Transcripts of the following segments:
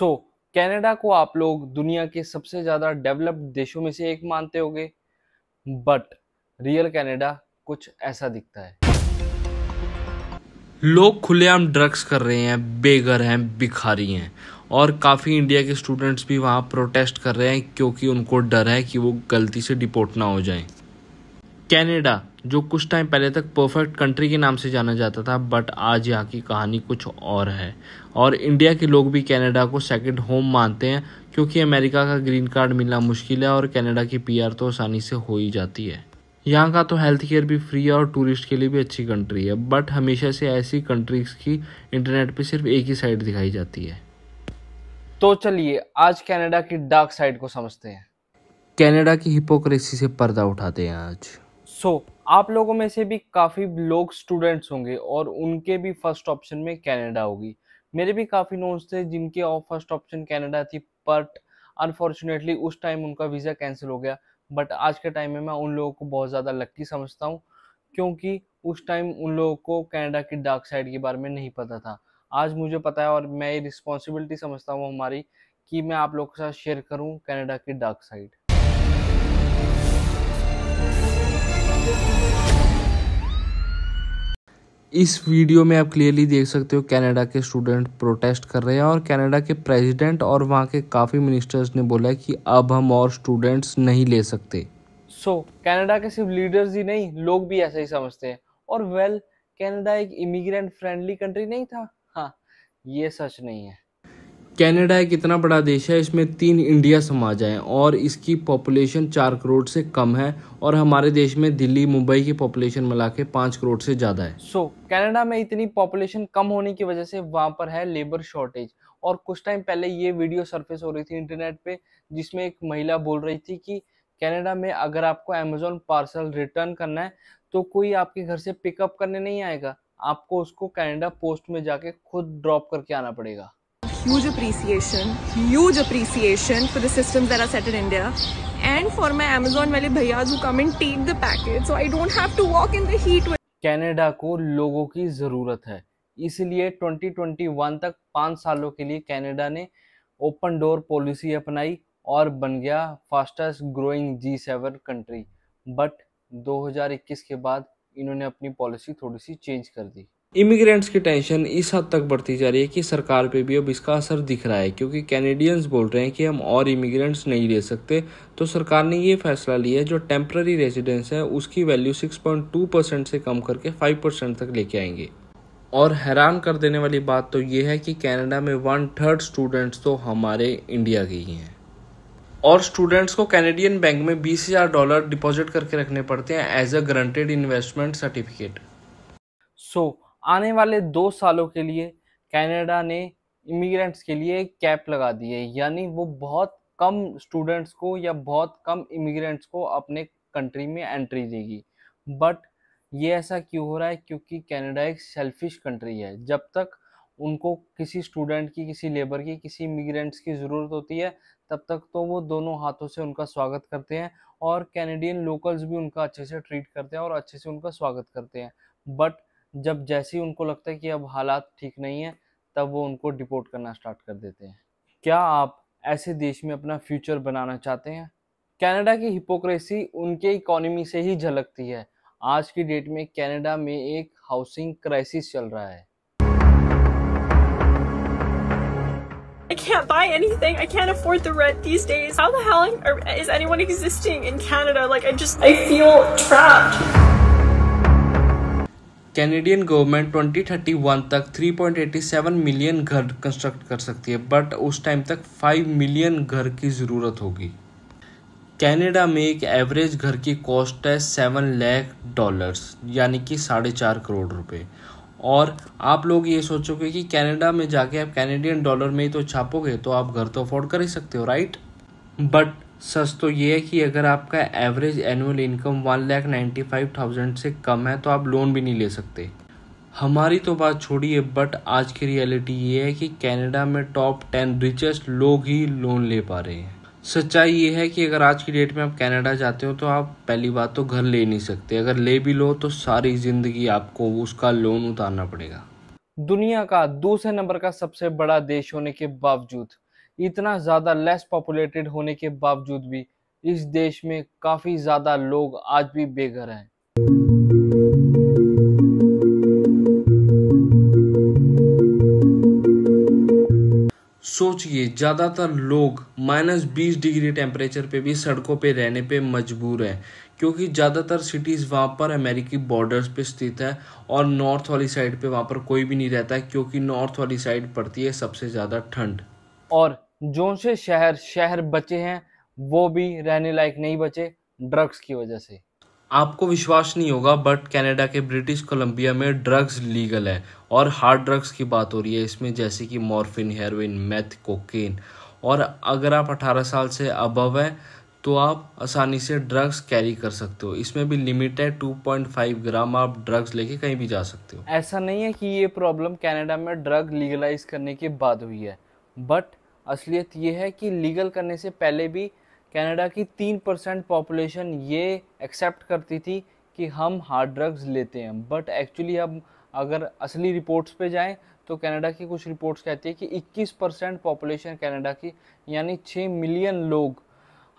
सो so, Canada को आप लोग दुनिया के सबसे ज़्यादा डेवलप्ड देशों में से एक मानते गए बट रियल कनाडा कुछ ऐसा दिखता है लोग खुलेआम ड्रग्स कर रहे हैं बेघर हैं भिखारी हैं और काफ़ी इंडिया के स्टूडेंट्स भी वहाँ प्रोटेस्ट कर रहे हैं क्योंकि उनको डर है कि वो गलती से डिपोर्ट ना हो जाएं। कनाडा जो कुछ टाइम पहले तक परफेक्ट कंट्री के नाम से जाना जाता था बट आज यहाँ की कहानी कुछ और है और इंडिया के लोग भी कनाडा को सेकंड होम मानते हैं क्योंकि अमेरिका का ग्रीन कार्ड मिलना मुश्किल है और कनाडा की पीआर तो आसानी से हो ही जाती है यहाँ का तो हेल्थ केयर भी फ्री है और टूरिस्ट के लिए भी अच्छी कंट्री है बट हमेशा से ऐसी कंट्रीज की इंटरनेट पर सिर्फ एक ही साइड दिखाई जाती है तो चलिए आज कनाडा की डार्क साइड को समझते हैं कनाडा की हिपोक्रेसी से पर्दा उठाते हैं आज सो so, आप लोगों में से भी काफ़ी लोग स्टूडेंट्स होंगे और उनके भी फर्स्ट ऑप्शन में कनाडा होगी मेरे भी काफ़ी नोट्स थे जिनके और फर्स्ट ऑप्शन कनाडा थी बट अनफॉर्चुनेटली उस टाइम उनका वीज़ा कैंसिल हो गया बट आज के टाइम में मैं उन लोगों को बहुत ज़्यादा लक्की समझता हूँ क्योंकि उस टाइम उन लोगों को कनाडा की डार्क साइड के बारे में नहीं पता था आज मुझे पता है और मैं ये रिस्पॉन्सिबिलिटी समझता हूँ हमारी कि मैं आप लोगों के साथ शेयर करूँ कनाडा की डार्क साइड इस वीडियो में आप क्लियरली देख सकते हो कनाडा के स्टूडेंट प्रोटेस्ट कर रहे हैं और कनाडा के प्रेसिडेंट और वहाँ के काफ़ी मिनिस्टर्स ने बोला कि अब हम और स्टूडेंट्स नहीं ले सकते सो so, कनाडा के सिर्फ लीडर्स ही नहीं लोग भी ऐसा ही समझते हैं और वेल well, कनाडा एक इमिग्रेंट फ्रेंडली कंट्री नहीं था हाँ ये सच नहीं है कनाडा एक इतना बड़ा देश है इसमें तीन इंडिया समाज हैं और इसकी पॉपुलेशन चार करोड़ से कम है और हमारे देश में दिल्ली मुंबई की पॉपुलेशन मिला के पाँच करोड़ से ज़्यादा है सो so, कनाडा में इतनी पॉपुलेशन कम होने की वजह से वहाँ पर है लेबर शॉर्टेज और कुछ टाइम पहले ये वीडियो सरफेस हो रही थी इंटरनेट पर जिसमें एक महिला बोल रही थी कि कैनेडा में अगर आपको अमेजोन पार्सल रिटर्न करना है तो कोई आपके घर से पिकअप करने नहीं आएगा आपको उसको कनाडा पोस्ट में जाके खुद ड्रॉप करके आना पड़ेगा huge appreciation, huge appreciation for the systems that are set in India and for my Amazon wale bhaiyas who come and take the packet so I don't have to walk in the heat. canada ko logo ki zarurat hai इसलिए 2021 तक पाँच सालों के लिए Canada ने open door policy अपनाई और बन गया fastest growing G seven country but 2021 के बाद इन्होंने अपनी पॉलिसी थोड़ी सी चेंज कर दी इमिग्रेंट्स की टेंशन इस हद तक बढ़ती जा रही है कि सरकार पे भी अब इसका असर दिख रहा है क्योंकि कैनेडियंस बोल रहे हैं कि हम और इमिग्रेंट्स नहीं ले सकते तो सरकार ने ये फैसला लिया है जो टेम्प्ररी रेजिडेंस है उसकी वैल्यू 6.2 परसेंट से कम करके 5 परसेंट तक लेके आएंगे और हैरान कर देने वाली बात तो ये है कि कैनेडा में वन थर्ड स्टूडेंट्स तो हमारे इंडिया के ही हैं और स्टूडेंट्स को कैनेडियन बैंक में बीस हज़ार डॉलर डिपॉजिट करके रखने पड़ते हैं as a guaranteed investment certificate so आने वाले दो सालों के लिए कनाडा ने इमिग्रेंट्स के लिए कैप लगा दी है यानी वो बहुत कम स्टूडेंट्स को या बहुत कम इमिग्रेंट्स को अपने कंट्री में एंट्री देगी बट ये ऐसा क्यों हो रहा है क्योंकि कनाडा एक सेल्फिश कंट्री है जब तक उनको किसी स्टूडेंट की किसी लेबर की किसी इमिग्रेंट्स की ज़रूरत होती है तब तक तो वो दोनों हाथों से उनका स्वागत करते हैं और कैनेडियन लोकल्स भी उनका अच्छे से ट्रीट करते हैं और अच्छे से उनका स्वागत करते हैं बट जब जैसे ही उनको लगता है कि अब हालात ठीक नहीं है तब वो उनको डिपोर्ट करना स्टार्ट कर देते हैं क्या आप ऐसे देश में अपना फ्यूचर बनाना चाहते हैं कनाडा की हिपोक्रेसी उनके इकोनॉमी से ही झलकती है आज की डेट में कनाडा में एक हाउसिंग क्राइसिस चल रहा है I can't buy anything. I can't afford the rent these days. How the hell are, is anyone existing in Canada? Like, I just, I feel trapped. Canadian government 2031 तक 3.87 million घर construct कर सकती है but उस time तक 5 million घर की ज़रूरत होगी कैनेडा में एक एवरेज घर की कॉस्ट है सेवन लैख डॉलर्स यानी कि साढ़े चार करोड़ रुपए और आप लोग ये सोचोगे कि कैनेडा में जाके आप कैनेडियन डॉलर में ही तो छापोगे तो आप घर तो अफोर्ड कर ही सकते हो राइट बट सच तो ये है कि अगर आपका average annual income one lakh ninety five thousand से कम है तो आप लोन भी नहीं ले सकते हमारी तो बात छोड़िए बट आज की रियलिटी ये है कि कनाडा में टॉप टेन रिचेस्ट लोग ही लोन ले पा रहे हैं सच्चाई ये है कि अगर आज की डेट में आप कनाडा जाते हो तो आप पहली बात तो घर ले नहीं सकते अगर ले भी लो तो सारी ज़िंदगी आपको उसका लोन उतारना पड़ेगा दुनिया का दूसरे नंबर का सबसे बड़ा देश होने के बावजूद इतना ज़्यादा लेस पॉपुलेटेड होने के बावजूद भी इस देश में काफ़ी ज़्यादा लोग आज भी बेघर हैं सोचिए ज़्यादातर लोग माइनस बीस डिग्री टेम्परेचर पे भी सड़कों पे रहने पे मजबूर हैं क्योंकि ज़्यादातर सिटीज़ वहाँ पर अमेरिकी बॉर्डर्स पे स्थित है और नॉर्थ वाली साइड पे वहाँ पर कोई भी नहीं रहता है क्योंकि नॉर्थ वाली साइड पड़ती है सबसे ज़्यादा ठंड और जो से शहर शहर बचे हैं वो भी रहने लायक नहीं बचे ड्रग्स की वजह से आपको विश्वास नहीं होगा बट कनाडा के ब्रिटिश कोलंबिया में ड्रग्स लीगल है और हार्ड ड्रग्स की बात हो रही है इसमें जैसे कि मॉर्फिन हेरोइन मैथ कोकेन और अगर आप 18 साल से अबव हैं तो आप आसानी से ड्रग्स कैरी कर सकते हो इसमें भी लिमिट है 2.5 ग्राम आप ड्रग्स लेके कहीं भी जा सकते हो ऐसा नहीं है कि ये प्रॉब्लम कनाडा में ड्रग लीगलाइज करने के बाद हुई है बट असलियत ये है कि लीगल करने से पहले भी कनाडा की तीन परसेंट पॉपुलेशन ये एक्सेप्ट करती थी कि हम हार्ड ड्रग्स लेते हैं बट एक्चुअली हम अगर असली रिपोर्ट्स पे जाएं तो कनाडा की कुछ रिपोर्ट्स कहती है कि 21 परसेंट पॉपुलेशन कनाडा की यानी 6 मिलियन लोग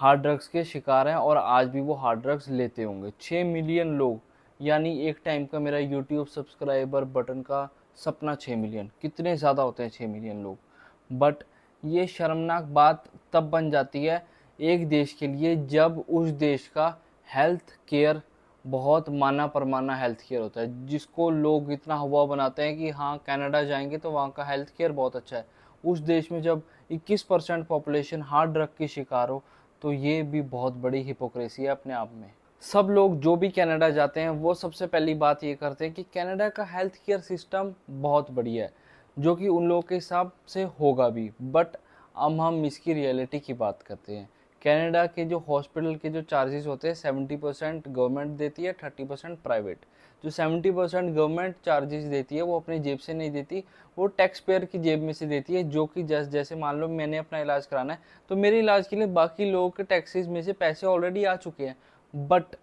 हार्ड ड्रग्स के शिकार हैं और आज भी वो हार्ड ड्रग्स लेते होंगे 6 मिलियन लोग यानी एक टाइम का मेरा यूट्यूब सब्सक्राइबर बटन का सपना 6 मिलियन कितने ज़्यादा होते हैं 6 मिलियन लोग बट ये शर्मनाक बात तब बन जाती है एक देश के लिए जब उस देश का हेल्थ केयर बहुत माना परमाना हेल्थ केयर होता है जिसको लोग इतना हवा बनाते हैं कि हाँ कनाडा जाएंगे तो वहाँ का हेल्थ केयर बहुत अच्छा है उस देश में जब 21 परसेंट पॉपुलेशन हार्ड ड्रग की शिकार हो तो ये भी बहुत बड़ी हिपोक्रेसी है अपने आप में सब लोग जो भी कनाडा जाते हैं वो सबसे पहली बात ये करते हैं कि कनाडा का हेल्थ केयर सिस्टम बहुत बढ़िया है जो कि उन लोगों के हिसाब से होगा भी बट अब हम इसकी रियलिटी की बात करते हैं कनाडा के जो हॉस्पिटल के जो चार्जेस होते हैं सेवेंटी परसेंट गवर्नमेंट देती है थर्टी परसेंट प्राइवेट जो सेवेंटी परसेंट गवर्नमेंट चार्जेस देती है वो अपनी जेब से नहीं देती वो टैक्स पेयर की जेब में से देती है जो कि जैसे जैसे मान लो मैंने अपना इलाज कराना है तो मेरे इलाज के लिए बाकी लोगों के टैक्सेस में से पैसे ऑलरेडी आ चुके हैं बट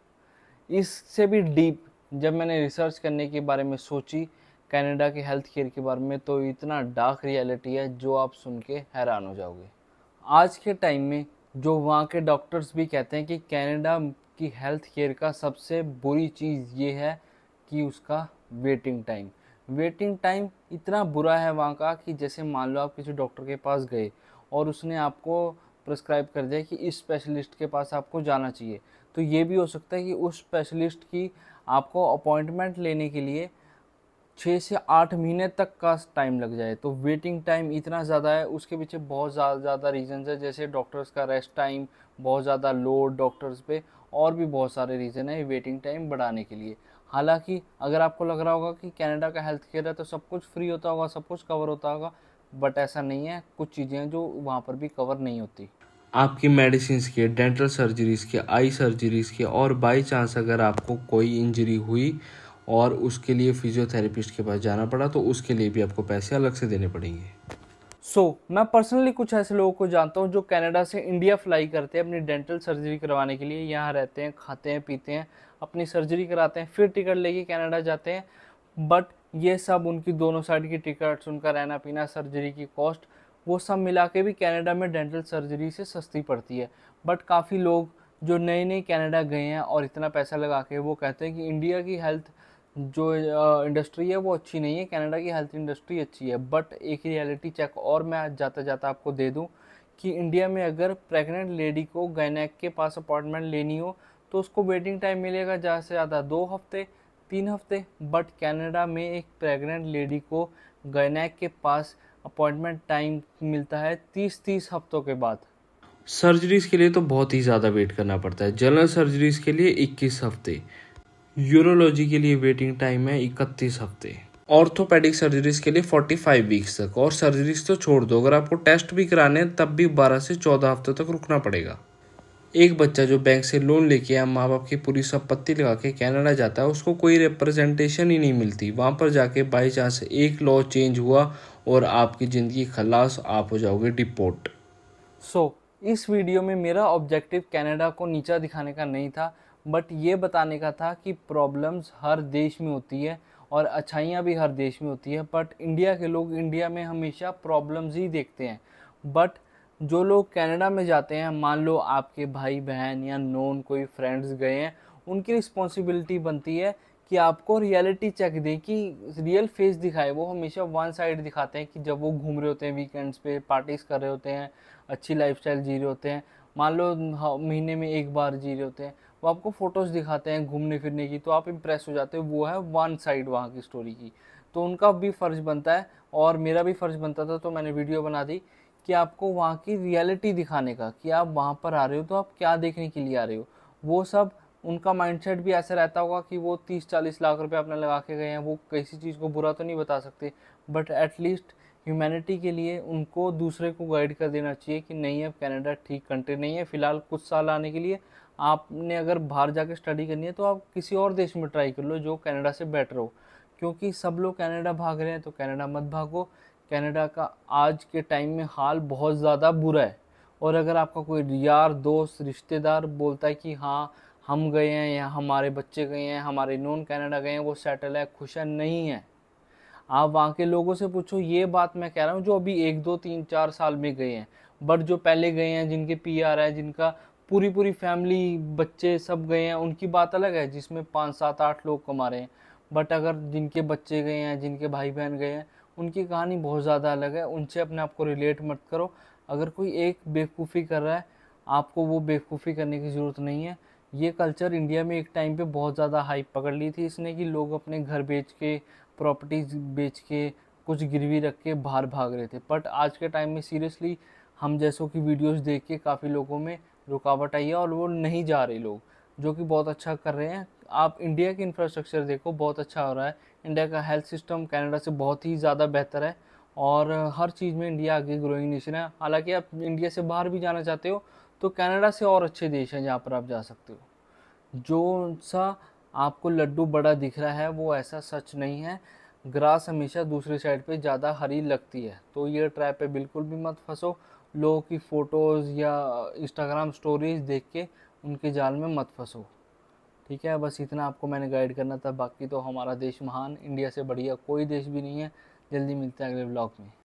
इससे भी डीप जब मैंने रिसर्च करने के बारे में सोची कनाडा के हेल्थ केयर के बारे में तो इतना डार्क रियलिटी है जो आप सुन के हैरान हो जाओगे आज के टाइम में जो वहाँ के डॉक्टर्स भी कहते हैं कि कनाडा की हेल्थ केयर का सबसे बुरी चीज़ ये है कि उसका वेटिंग टाइम वेटिंग टाइम इतना बुरा है वहाँ का कि जैसे मान लो आप किसी डॉक्टर के पास गए और उसने आपको प्रिस्क्राइब कर दिया कि इस स्पेशलिस्ट के पास आपको जाना चाहिए तो ये भी हो सकता है कि उस स्पेशलिस्ट की आपको अपॉइंटमेंट लेने के लिए छः से आठ महीने तक का टाइम लग जाए तो वेटिंग टाइम इतना ज़्यादा है उसके पीछे बहुत ज़्यादा ज़्यादा रीजन है जैसे डॉक्टर्स का रेस्ट टाइम बहुत ज़्यादा लोड डॉक्टर्स पे और भी बहुत सारे रीज़न है वेटिंग टाइम बढ़ाने के लिए हालांकि अगर आपको लग रहा होगा कि कनाडा का हेल्थ केयर है तो सब कुछ फ्री होता होगा सब कुछ कवर होता होगा बट ऐसा नहीं है कुछ चीज़ें हैं जो वहाँ पर भी कवर नहीं होती आपकी मेडिसिन के डेंटल सर्जरीज के आई सर्जरीज के और बाई चांस अगर आपको कोई इंजरी हुई और उसके लिए फिजियोथेरेपिस्ट के पास जाना पड़ा तो उसके लिए भी आपको पैसे अलग से देने पड़ेंगे सो so, मैं पर्सनली कुछ ऐसे लोगों को जानता हूँ जो कनाडा से इंडिया फ्लाई करते हैं अपनी डेंटल सर्जरी करवाने के लिए यहाँ रहते हैं खाते हैं पीते हैं अपनी सर्जरी कराते हैं फिर टिकट लेके कनाडा जाते हैं बट ये सब उनकी दोनों साइड की टिकट्स उनका रहना पीना सर्जरी की कॉस्ट वो सब मिला के भी कैनेडा में डेंटल सर्जरी से सस्ती पड़ती है बट काफ़ी लोग जो नए नए कैनेडा गए हैं और इतना पैसा लगा के वो कहते हैं कि इंडिया की हेल्थ जो इंडस्ट्री है वो अच्छी नहीं है कनाडा की हेल्थ इंडस्ट्री अच्छी है बट एक रियलिटी चेक और मैं आज जाता जाता आपको दे दूं कि इंडिया में अगर प्रेग्नेंट लेडी को गैनैक के पास अपॉइंटमेंट लेनी हो तो उसको वेटिंग टाइम मिलेगा ज़्यादा से ज़्यादा दो हफ्ते तीन हफ्ते बट कनाडा में एक प्रेग्नेंट लेडी को गैनैक के पास अपॉइंटमेंट टाइम मिलता है तीस तीस हफ्तों के बाद सर्जरीज के लिए तो बहुत ही ज़्यादा वेट करना पड़ता है जनरल सर्जरीज के लिए 21 हफ्ते यूरोलॉजी के लिए वेटिंग टाइम है इकतीस हफ्ते ऑर्थोपेडिक सर्जरीज के लिए 45 वीक्स तक और सर्जरीज तो छोड़ दो अगर आपको टेस्ट भी कराने हैं तब भी 12 से 14 हफ्ते तक रुकना पड़ेगा एक बच्चा जो बैंक से लोन लेके या माँ बाप की पूरी संपत्ति लगा के कैनेडा जाता है उसको कोई रिप्रेजेंटेशन ही नहीं मिलती वहाँ पर जाके बाई चांस एक लॉ चेंज हुआ और आपकी ज़िंदगी खलास आप हो जाओगे डिपोर्ट सो so, इस वीडियो में मेरा ऑब्जेक्टिव कनाडा को नीचा दिखाने का नहीं था बट ये बताने का था कि प्रॉब्लम्स हर देश में होती है और अच्छाइयाँ भी हर देश में होती है बट इंडिया के लोग इंडिया में हमेशा प्रॉब्लम्स ही देखते हैं बट जो लोग कनाडा में जाते हैं मान लो आपके भाई बहन या नोन कोई फ्रेंड्स गए हैं उनकी रिस्पॉन्सिबिलिटी बनती है कि आपको रियलिटी चेक दें कि रियल फेस दिखाए वो हमेशा वन साइड दिखाते हैं कि जब वो घूम रहे होते हैं वीकेंड्स पे पार्टीज़ कर रहे होते हैं अच्छी लाइफ जी रहे होते हैं मान लो महीने में एक बार जी रहे होते हैं वो आपको फ़ोटोज़ दिखाते हैं घूमने फिरने की तो आप इम्प्रेस हो जाते हो वो है वन साइड वहाँ की स्टोरी की तो उनका भी फ़र्ज़ बनता है और मेरा भी फ़र्ज़ बनता था तो मैंने वीडियो बना दी कि आपको वहाँ की रियलिटी दिखाने का कि आप वहाँ पर आ रहे हो तो आप क्या देखने के लिए आ रहे हो वो सब उनका माइंडसेट भी ऐसा रहता होगा कि वो तीस चालीस लाख रुपए अपना लगा के गए हैं वो किसी चीज़ को बुरा तो नहीं बता सकते बट एटलीस्ट ह्यूमैनिटी के लिए उनको दूसरे को गाइड कर देना चाहिए कि नहीं अब कनाडा ठीक कंट्री नहीं है फ़िलहाल कुछ साल आने के लिए आपने अगर बाहर जाके स्टडी करनी है तो आप किसी और देश में ट्राई कर लो जो कनाडा से बेटर हो क्योंकि सब लोग कनाडा भाग रहे हैं तो कनाडा मत भागो कनाडा का आज के टाइम में हाल बहुत ज़्यादा बुरा है और अगर आपका कोई यार दोस्त रिश्तेदार बोलता है कि हाँ हम गए हैं या हमारे बच्चे गए हैं हमारे नॉन कनाडा गए हैं वो सेटल है खुश है नहीं है आप वहाँ के लोगों से पूछो ये बात मैं कह रहा हूँ जो अभी एक दो तीन चार साल में गए हैं बट जो पहले गए हैं जिनके पी आर है जिनका पूरी पूरी फैमिली बच्चे सब गए हैं उनकी बात अलग है जिसमें पाँच सात आठ लोग कमा रहे हैं बट अगर जिनके बच्चे गए हैं जिनके भाई बहन गए हैं उनकी कहानी बहुत ज़्यादा अलग है उनसे अपने आप को रिलेट मत करो अगर कोई एक बेवकूफ़ी कर रहा है आपको वो बेवकूफ़ी करने की ज़रूरत नहीं है ये कल्चर इंडिया में एक टाइम पे बहुत ज़्यादा हाइप पकड़ ली थी इसने कि लोग अपने घर बेच के प्रॉपर्टीज़ बेच के कुछ गिरवी रख के बाहर भाग रहे थे बट आज के टाइम में सीरियसली हम जैसों की वीडियोस देख के काफ़ी लोगों में रुकावट आई है और वो नहीं जा रहे लोग जो कि बहुत अच्छा कर रहे हैं आप इंडिया की इंफ्रास्ट्रक्चर देखो बहुत अच्छा हो रहा है इंडिया का हेल्थ सिस्टम कनाडा से बहुत ही ज़्यादा बेहतर है और हर चीज़ में इंडिया आगे ग्रोइंग नेशन है हालांकि आप इंडिया से बाहर भी जाना चाहते हो तो कनाडा से और अच्छे देश हैं जहाँ पर आप जा सकते हो जो सा आपको लड्डू बड़ा दिख रहा है वो ऐसा सच नहीं है ग्रास हमेशा दूसरी साइड पे ज़्यादा हरी लगती है तो ये ट्रैप पे बिल्कुल भी मत फंसो लोगों की फ़ोटोज़ या इंस्टाग्राम स्टोरीज देख के उनके जाल में मत फंसो ठीक है बस इतना आपको मैंने गाइड करना था बाकी तो हमारा देश महान इंडिया से बढ़िया कोई देश भी नहीं है जल्दी मिलते हैं अगले ब्लॉग में